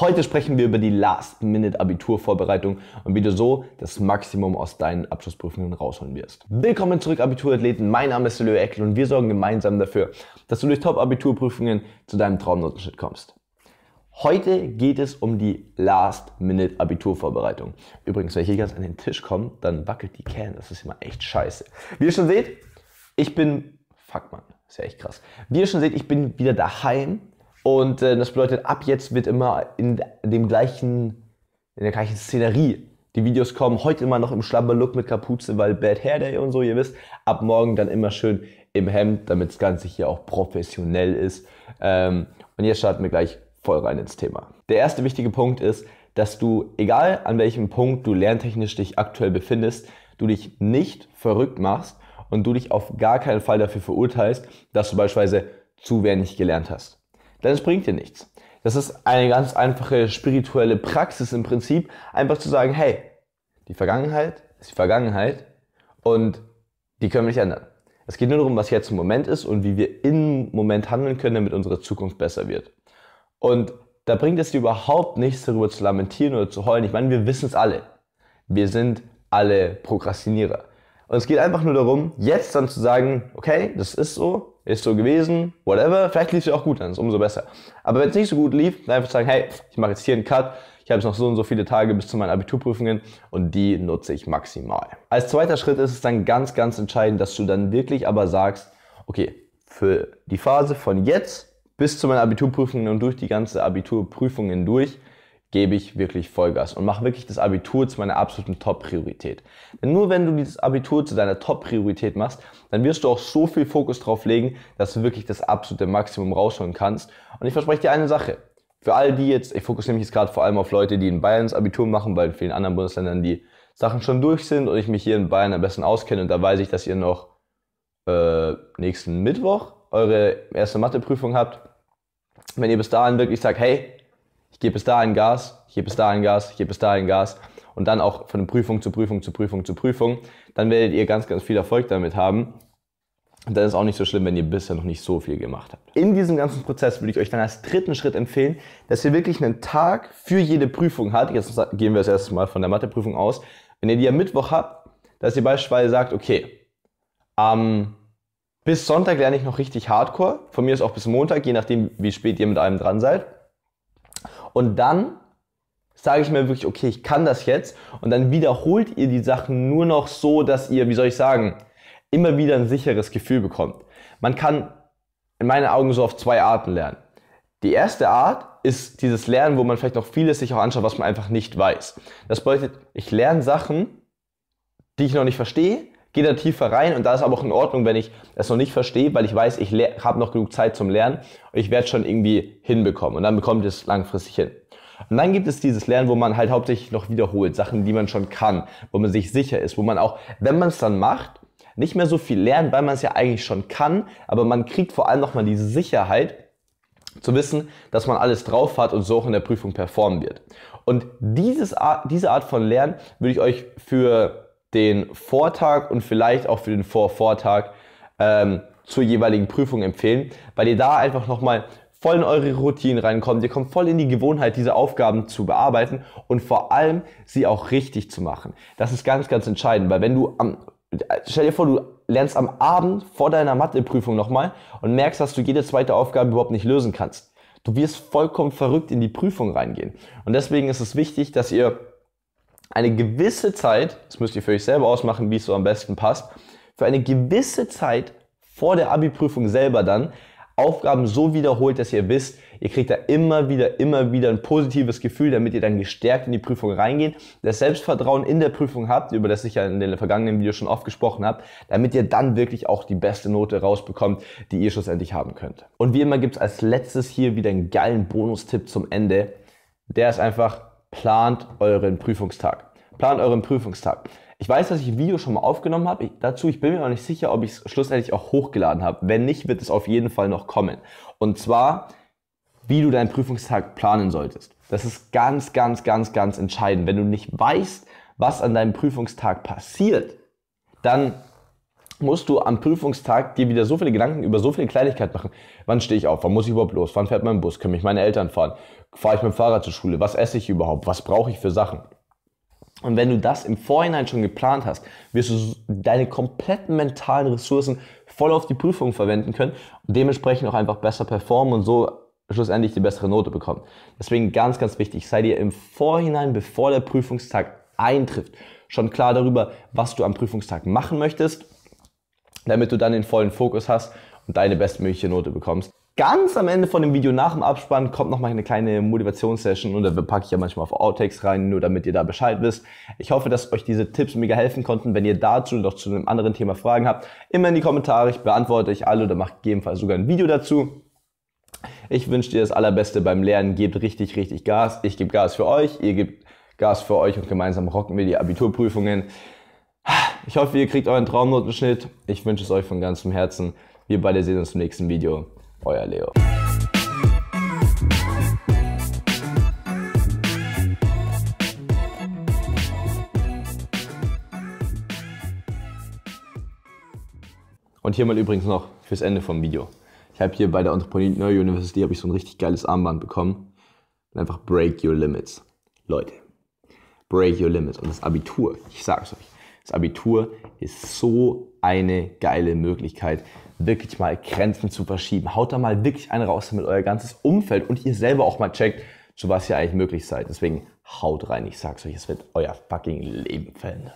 Heute sprechen wir über die Last-Minute-Abiturvorbereitung und wie du so das Maximum aus deinen Abschlussprüfungen rausholen wirst. Willkommen zurück, Abiturathleten. Mein Name ist Leo Eckel und wir sorgen gemeinsam dafür, dass du durch Top-Abiturprüfungen zu deinem Traumnotenschnitt kommst. Heute geht es um die Last-Minute-Abiturvorbereitung. Übrigens, wenn ich hier ganz an den Tisch komme, dann wackelt die Can. Das ist immer echt scheiße. Wie ihr schon seht, ich bin. Fuck, Mann. Ist ja echt krass. Wie ihr schon seht, ich bin wieder daheim und äh, das bedeutet, ab jetzt wird immer in dem gleichen, in der gleichen Szenerie die Videos kommen. Heute immer noch im Schlabberlook mit Kapuze, weil Bad Hair Day und so, ihr wisst. Ab morgen dann immer schön im Hemd, damit das Ganze hier auch professionell ist. Ähm, und jetzt starten wir gleich voll rein ins Thema. Der erste wichtige Punkt ist, dass du, egal an welchem Punkt du lerntechnisch dich aktuell befindest, du dich nicht verrückt machst und du dich auf gar keinen Fall dafür verurteilst, dass du beispielsweise zu wenig gelernt hast denn es bringt dir nichts. Das ist eine ganz einfache spirituelle Praxis im Prinzip, einfach zu sagen, hey, die Vergangenheit ist die Vergangenheit und die können wir nicht ändern. Es geht nur darum, was jetzt im Moment ist und wie wir im Moment handeln können, damit unsere Zukunft besser wird. Und da bringt es dir überhaupt nichts, darüber zu lamentieren oder zu heulen. Ich meine, wir wissen es alle. Wir sind alle Prokrastinierer. Und es geht einfach nur darum, jetzt dann zu sagen, okay, das ist so, ist so gewesen, whatever. Vielleicht lief es ja auch gut, dann ist es umso besser. Aber wenn es nicht so gut lief, dann einfach sagen, hey, ich mache jetzt hier einen Cut. Ich habe noch so und so viele Tage bis zu meinen Abiturprüfungen und die nutze ich maximal. Als zweiter Schritt ist es dann ganz, ganz entscheidend, dass du dann wirklich aber sagst, okay, für die Phase von jetzt bis zu meinen Abiturprüfungen und durch die ganze Abiturprüfungen durch gebe ich wirklich Vollgas und mache wirklich das Abitur zu meiner absoluten Top-Priorität. Denn nur wenn du dieses Abitur zu deiner Top-Priorität machst, dann wirst du auch so viel Fokus drauf legen, dass du wirklich das absolute Maximum rausholen kannst. Und ich verspreche dir eine Sache. Für all die jetzt, ich fokussiere mich jetzt gerade vor allem auf Leute, die in Bayern das Abitur machen, weil in vielen anderen Bundesländern die Sachen schon durch sind und ich mich hier in Bayern am besten auskenne und da weiß ich, dass ihr noch äh, nächsten Mittwoch eure erste Matheprüfung habt. Wenn ihr bis dahin wirklich sagt, hey, gebe bis dahin Gas, ich gebe bis dahin Gas, ich gebe bis dahin Gas und dann auch von Prüfung zu Prüfung zu Prüfung zu Prüfung, dann werdet ihr ganz, ganz viel Erfolg damit haben. Und dann ist auch nicht so schlimm, wenn ihr bisher noch nicht so viel gemacht habt. In diesem ganzen Prozess würde ich euch dann als dritten Schritt empfehlen, dass ihr wirklich einen Tag für jede Prüfung habt. Jetzt gehen wir das erste Mal von der Matheprüfung aus. Wenn ihr die am Mittwoch habt, dass ihr beispielsweise sagt, okay, ähm, bis Sonntag lerne ich noch richtig Hardcore. Von mir ist auch bis Montag, je nachdem, wie spät ihr mit einem dran seid. Und dann sage ich mir wirklich, okay, ich kann das jetzt. Und dann wiederholt ihr die Sachen nur noch so, dass ihr, wie soll ich sagen, immer wieder ein sicheres Gefühl bekommt. Man kann in meinen Augen so auf zwei Arten lernen. Die erste Art ist dieses Lernen, wo man vielleicht noch vieles sich auch anschaut, was man einfach nicht weiß. Das bedeutet, ich lerne Sachen, die ich noch nicht verstehe, gehe da tiefer rein und da ist aber auch in Ordnung, wenn ich das noch nicht verstehe, weil ich weiß, ich habe noch genug Zeit zum Lernen und ich werde schon irgendwie hinbekommen und dann bekommt es langfristig hin. Und dann gibt es dieses Lernen, wo man halt hauptsächlich noch wiederholt, Sachen, die man schon kann, wo man sich sicher ist, wo man auch, wenn man es dann macht, nicht mehr so viel lernt, weil man es ja eigentlich schon kann, aber man kriegt vor allem nochmal diese Sicherheit, zu wissen, dass man alles drauf hat und so auch in der Prüfung performen wird. Und dieses Art, diese Art von Lernen würde ich euch für den Vortag und vielleicht auch für den Vorvortag ähm, zur jeweiligen Prüfung empfehlen, weil ihr da einfach nochmal voll in eure Routinen reinkommt. Ihr kommt voll in die Gewohnheit, diese Aufgaben zu bearbeiten und vor allem sie auch richtig zu machen. Das ist ganz, ganz entscheidend, weil wenn du am, stell dir vor, du lernst am Abend vor deiner Matheprüfung nochmal und merkst, dass du jede zweite Aufgabe überhaupt nicht lösen kannst. Du wirst vollkommen verrückt in die Prüfung reingehen. Und deswegen ist es wichtig, dass ihr eine gewisse Zeit, das müsst ihr für euch selber ausmachen, wie es so am besten passt, für eine gewisse Zeit vor der Abi-Prüfung selber dann Aufgaben so wiederholt, dass ihr wisst, ihr kriegt da immer wieder, immer wieder ein positives Gefühl, damit ihr dann gestärkt in die Prüfung reingeht, das Selbstvertrauen in der Prüfung habt, über das ich ja in den vergangenen Videos schon oft gesprochen habe, damit ihr dann wirklich auch die beste Note rausbekommt, die ihr schlussendlich haben könnt. Und wie immer gibt es als letztes hier wieder einen geilen Bonustipp zum Ende. Der ist einfach, plant euren Prüfungstag. Plant euren Prüfungstag. Ich weiß, dass ich ein Video schon mal aufgenommen habe ich, dazu. Ich bin mir noch nicht sicher, ob ich es schlussendlich auch hochgeladen habe. Wenn nicht, wird es auf jeden Fall noch kommen. Und zwar, wie du deinen Prüfungstag planen solltest. Das ist ganz, ganz, ganz, ganz entscheidend. Wenn du nicht weißt, was an deinem Prüfungstag passiert, dann musst du am Prüfungstag dir wieder so viele Gedanken über so viele Kleinigkeiten machen. Wann stehe ich auf? Wann muss ich überhaupt los? Wann fährt mein Bus? Können mich meine Eltern fahren? Fahre ich mit dem Fahrrad zur Schule? Was esse ich überhaupt? Was brauche ich für Sachen? Und wenn du das im Vorhinein schon geplant hast, wirst du deine kompletten mentalen Ressourcen voll auf die Prüfung verwenden können und dementsprechend auch einfach besser performen und so schlussendlich die bessere Note bekommen. Deswegen ganz, ganz wichtig, sei dir im Vorhinein, bevor der Prüfungstag eintrifft, schon klar darüber, was du am Prüfungstag machen möchtest damit du dann den vollen Fokus hast und deine bestmögliche Note bekommst. Ganz am Ende von dem Video nach dem Abspann kommt nochmal eine kleine Motivationssession und da packe ich ja manchmal auf Outtakes rein, nur damit ihr da Bescheid wisst. Ich hoffe, dass euch diese Tipps mega helfen konnten. Wenn ihr dazu noch zu einem anderen Thema Fragen habt, immer in die Kommentare, ich beantworte euch alle oder mache gegebenenfalls sogar ein Video dazu. Ich wünsche dir das Allerbeste beim Lernen, gebt richtig, richtig Gas. Ich gebe Gas für euch, ihr gebt Gas für euch und gemeinsam rocken wir die Abiturprüfungen. Ich hoffe, ihr kriegt euren Traumnotenschnitt. Ich wünsche es euch von ganzem Herzen. Wir beide sehen uns im nächsten Video. Euer Leo. Und hier mal übrigens noch fürs Ende vom Video. Ich habe hier bei der Entrepreneur University ich so ein richtig geiles Armband bekommen. einfach Break Your Limits. Leute, Break Your Limits. Und das Abitur, ich sag's euch, das Abitur ist so eine geile Möglichkeit, wirklich mal Grenzen zu verschieben. Haut da mal wirklich einen raus, damit euer ganzes Umfeld und ihr selber auch mal checkt, zu was ihr eigentlich möglich seid. Deswegen haut rein, ich sag's euch, es wird euer fucking Leben verändern.